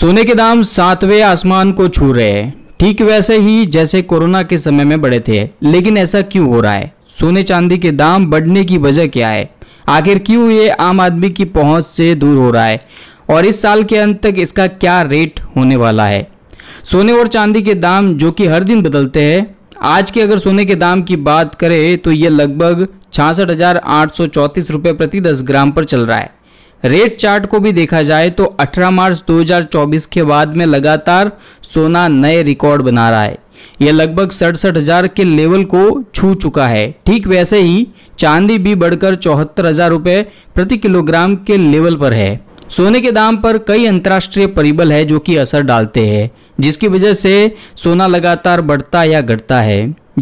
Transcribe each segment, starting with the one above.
सोने के दाम सातवें आसमान को छू रहे हैं ठीक वैसे ही जैसे कोरोना के समय में बढ़े थे लेकिन ऐसा क्यों हो रहा है सोने चांदी के दाम बढ़ने की वजह क्या है आखिर क्यों ये आम आदमी की पहुंच से दूर हो रहा है और इस साल के अंत तक इसका क्या रेट होने वाला है सोने और चांदी के दाम जो कि हर दिन बदलते हैं आज के अगर सोने के दाम की बात करें तो ये लगभग छियासठ हज़ार आठ सौ चौंतीस प्रति दस ग्राम पर चल रहा है रेट चार्ट को भी देखा जाए तो 18 मार्च 2024 के बाद में लगातार सोना नए रिकॉर्ड बना रहा है यह लगभग सड़सठ हजार के लेवल को छू चुका है ठीक वैसे ही चांदी भी बढ़कर चौहत्तर हजार रुपये प्रति किलोग्राम के लेवल पर है सोने के दाम पर कई अंतर्राष्ट्रीय परिबल है जो कि असर डालते हैं जिसकी वजह से सोना लगातार बढ़ता या घटता है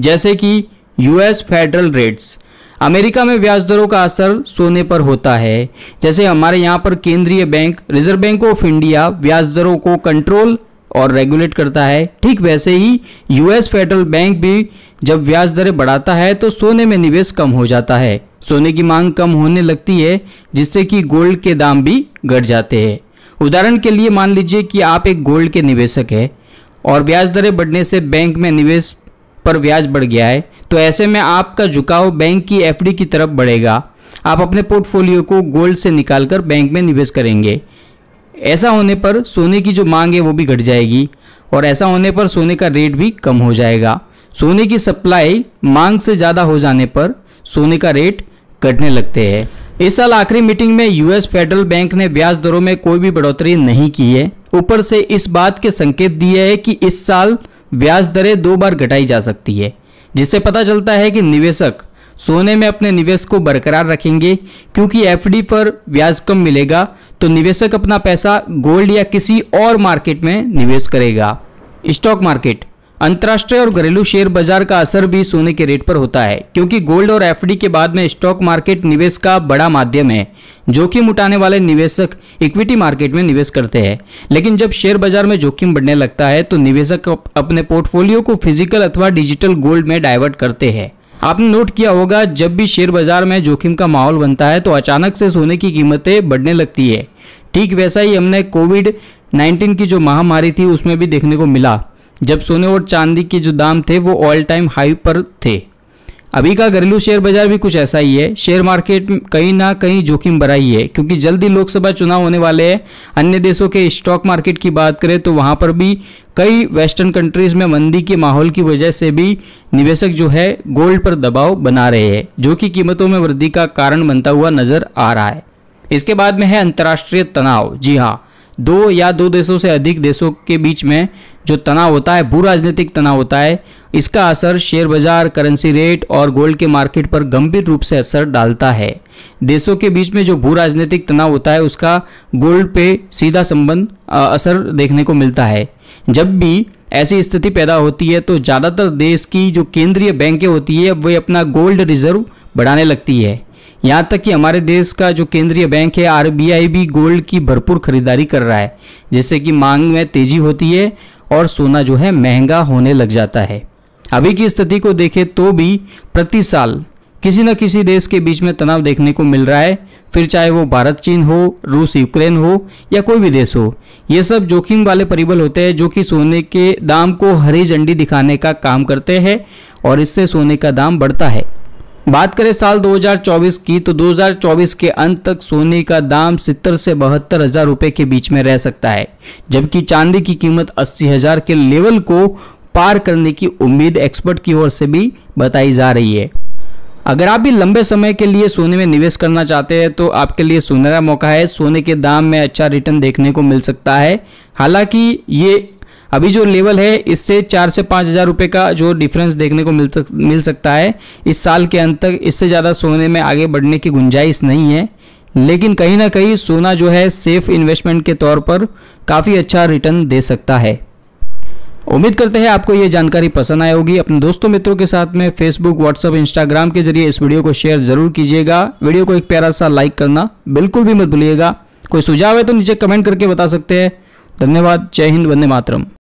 जैसे कि यूएस फेडरल रेट्स अमेरिका में ब्याज दरों का असर सोने पर होता है जैसे हमारे यहाँ पर केंद्रीय bank Reserve Bank of India ब्याज दरों को कंट्रोल और रेगुलेट करता है ठीक वैसे ही यूएस फेडरल बैंक भी जब ब्याज दरें बढ़ाता है तो सोने में निवेश कम हो जाता है सोने की मांग कम होने लगती है जिससे कि गोल्ड के दाम भी घट जाते हैं उदाहरण के लिए मान लीजिए कि आप एक गोल्ड के निवेशक है और ब्याज दरें बढ़ने से बैंक में निवेश पर ब्याज बढ़ गया है तो ऐसे में आपका झुकाव बैंक की एफ की तरफ बढ़ेगा आप अपने पोर्टफोलियो को गोल्ड से निकालकर बैंक में निवेश करेंगे ऐसा होने पर सोने की जो मांग है वो भी घट जाएगी और ऐसा होने पर सोने का रेट भी कम हो जाएगा सोने की सप्लाई मांग से ज़्यादा हो जाने पर सोने का रेट घटने लगते हैं इस साल आखिरी मीटिंग में यूएस फेडरल बैंक ने ब्याज दरों में कोई भी बढ़ोतरी नहीं की है ऊपर से इस बात के संकेत दिए है कि इस साल ब्याज दरें दो बार घटाई जा सकती है जिससे पता चलता है कि निवेशक सोने में अपने निवेश को बरकरार रखेंगे क्योंकि एफडी पर ब्याज कम मिलेगा तो निवेशक अपना पैसा गोल्ड या किसी और मार्केट में निवेश करेगा स्टॉक मार्केट अंतर्राष्ट्रीय और घरेलू शेयर बाजार का असर भी सोने के रेट पर होता है क्योंकि गोल्ड और एफडी के बाद में स्टॉक मार्केट निवेश का बड़ा माध्यम है जोखिम उठाने वाले निवेशक इक्विटी मार्केट में निवेश करते हैं लेकिन जब शेयर बाजार में जोखिम बढ़ने लगता है तो निवेशक अपने पोर्टफोलियो को फिजिकल अथवा डिजिटल गोल्ड में डाइवर्ट करते हैं आपने नोट किया होगा जब भी शेयर बाजार में जोखिम का माहौल बनता है तो अचानक से सोने की कीमतें बढ़ने लगती है ठीक वैसा ही हमने कोविड 19 की जो महामारी थी उसमें भी देखने को मिला जब सोने और चांदी के जो दाम थे वो ऑल टाइम हाई पर थे अभी का घरेलू शेयर बाजार भी कुछ ऐसा ही है शेयर मार्केट कहीं ना कहीं जोखिम भरा ही है क्योंकि जल्द ही लोकसभा चुनाव होने वाले हैं अन्य देशों के स्टॉक मार्केट की बात करें तो वहां पर भी कई वेस्टर्न कंट्रीज में मंदी के माहौल की वजह से भी निवेशक जो है गोल्ड पर दबाव बना रहे हैं जो कि कीमतों में वृद्धि का कारण बनता हुआ नजर आ रहा है इसके बाद में है अंतर्राष्ट्रीय तनाव जी हाँ दो या दो देशों से अधिक देशों के बीच में जो तनाव होता है भू राजनीतिक तनाव होता है इसका असर शेयर बाजार करेंसी रेट और गोल्ड के मार्केट पर गंभीर रूप से असर डालता है देशों के बीच में जो भू राजनीतिक तनाव होता है उसका गोल्ड पे सीधा संबंध असर देखने को मिलता है जब भी ऐसी स्थिति पैदा होती है तो ज़्यादातर देश की जो केंद्रीय बैंकें होती है वे अपना गोल्ड रिजर्व बढ़ाने लगती है यहाँ तक कि हमारे देश का जो केंद्रीय बैंक है आरबीआई भी गोल्ड की भरपूर खरीदारी कर रहा है जिससे कि मांग में तेजी होती है और सोना जो है महंगा होने लग जाता है अभी की स्थिति को देखें तो भी प्रति साल किसी न किसी देश के बीच में तनाव देखने को मिल रहा है फिर चाहे वो भारत चीन हो रूस यूक्रेन हो या कोई भी देश हो ये सब जोखिम वाले परिबल होते हैं जो कि सोने के दाम को हरी झंडी दिखाने का काम करते हैं और इससे सोने का दाम बढ़ता है बात करें साल 2024 की तो 2024 के अंत तक सोने का दाम सितर से बहत्तर हजार रुपये के बीच में रह सकता है जबकि चांदी की कीमत अस्सी हजार के लेवल को पार करने की उम्मीद एक्सपर्ट की ओर से भी बताई जा रही है अगर आप भी लंबे समय के लिए सोने में निवेश करना चाहते हैं तो आपके लिए सुनहरा मौका है सोने के दाम में अच्छा रिटर्न देखने को मिल सकता है हालांकि ये अभी जो लेवल है इससे चार से पाँच हज़ार रुपये का जो डिफरेंस देखने को मिल मिल सकता है इस साल के अंत तक इससे ज़्यादा सोने में आगे बढ़ने की गुंजाइश नहीं है लेकिन कहीं ना कहीं सोना जो है सेफ इन्वेस्टमेंट के तौर पर काफ़ी अच्छा रिटर्न दे सकता है उम्मीद करते हैं आपको ये जानकारी पसंद आई होगी अपने दोस्तों मित्रों के साथ में फेसबुक व्हाट्सअप इंस्टाग्राम के जरिए इस वीडियो को शेयर जरूर कीजिएगा वीडियो को एक प्यारा सा लाइक करना बिल्कुल भी मत भूलिएगा कोई सुझाव है तो नीचे कमेंट करके बता सकते हैं धन्यवाद जय हिंद वंदे मातरम